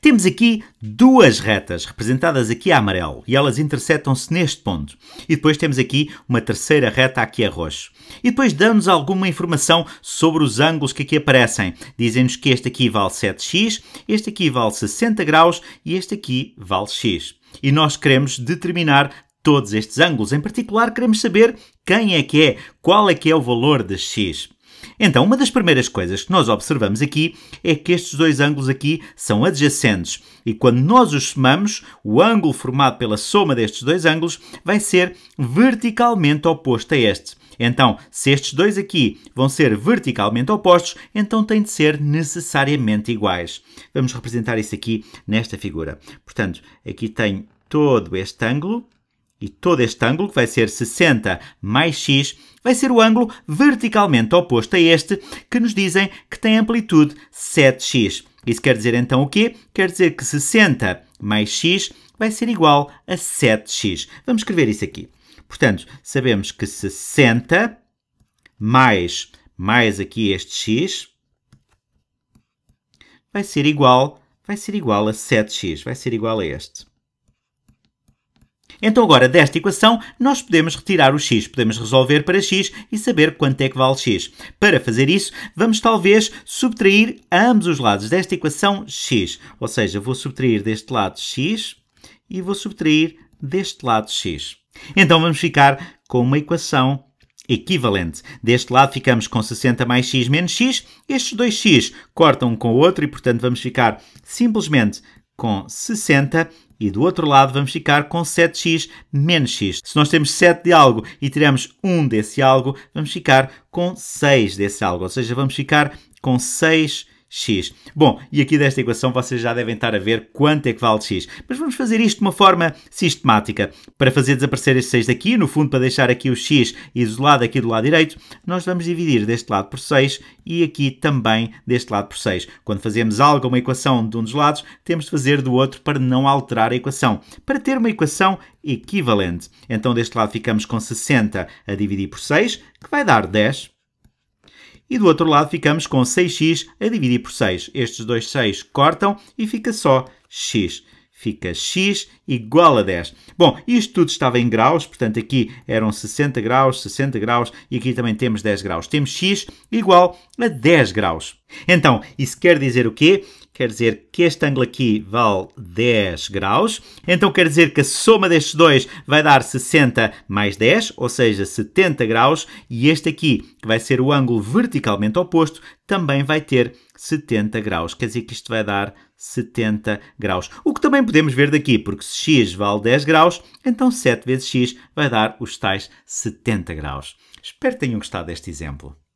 Temos aqui duas retas, representadas aqui a amarelo, e elas interceptam-se neste ponto. E depois temos aqui uma terceira reta aqui a roxo. E depois dão-nos alguma informação sobre os ângulos que aqui aparecem. Dizem-nos que este aqui vale 7x, este aqui vale 60 graus e este aqui vale x. E nós queremos determinar todos estes ângulos. Em particular, queremos saber quem é que é, qual é que é o valor de x. Então, uma das primeiras coisas que nós observamos aqui é que estes dois ângulos aqui são adjacentes e quando nós os somamos, o ângulo formado pela soma destes dois ângulos vai ser verticalmente oposto a este. Então, se estes dois aqui vão ser verticalmente opostos, então têm de ser necessariamente iguais. Vamos representar isso aqui nesta figura. Portanto, aqui tenho todo este ângulo e todo este ângulo, que vai ser 60 mais x, vai ser o ângulo verticalmente oposto a este, que nos dizem que tem amplitude 7x. Isso quer dizer então o quê? Quer dizer que 60 mais x vai ser igual a 7x. Vamos escrever isso aqui. Portanto, sabemos que 60 mais, mais aqui este x, vai ser igual, vai ser igual a 7x, vai ser igual a este. Então agora desta equação nós podemos retirar o x, podemos resolver para x e saber quanto é que vale x. Para fazer isso, vamos talvez subtrair ambos os lados desta equação x, ou seja, vou subtrair deste lado x e vou subtrair deste lado x. Então vamos ficar com uma equação equivalente. Deste lado ficamos com 60 mais x menos x. Estes dois x cortam um com o outro e, portanto, vamos ficar simplesmente com 60 e do outro lado vamos ficar com 7x menos x. Se nós temos 7 de algo e tiramos 1 desse algo, vamos ficar com 6 desse algo. Ou seja, vamos ficar com 6 x. Bom, e aqui desta equação vocês já devem estar a ver quanto é que vale x. Mas vamos fazer isto de uma forma sistemática. Para fazer desaparecer este 6 daqui, no fundo para deixar aqui o x isolado aqui do lado direito, nós vamos dividir deste lado por 6 e aqui também deste lado por 6. Quando fazemos algo, uma equação de um dos lados, temos de fazer do outro para não alterar a equação. Para ter uma equação equivalente. Então deste lado ficamos com 60 a dividir por 6, que vai dar 10 e do outro lado ficamos com 6x a dividir por 6. Estes dois 6 cortam e fica só x fica x igual a 10. Bom, isto tudo estava em graus, portanto aqui eram 60 graus, 60 graus e aqui também temos 10 graus. Temos x igual a 10 graus. Então, isso quer dizer o quê? quer dizer que este ângulo aqui vale 10 graus. Então quer dizer que a soma destes dois vai dar 60 mais 10, ou seja, 70 graus. E este aqui, que vai ser o ângulo verticalmente oposto, também vai ter 70 graus. Quer dizer que isto vai dar 70 graus. O que também podemos ver daqui, porque se x vale 10 graus, então 7 vezes x vai dar os tais 70 graus. Espero que tenham gostado deste exemplo.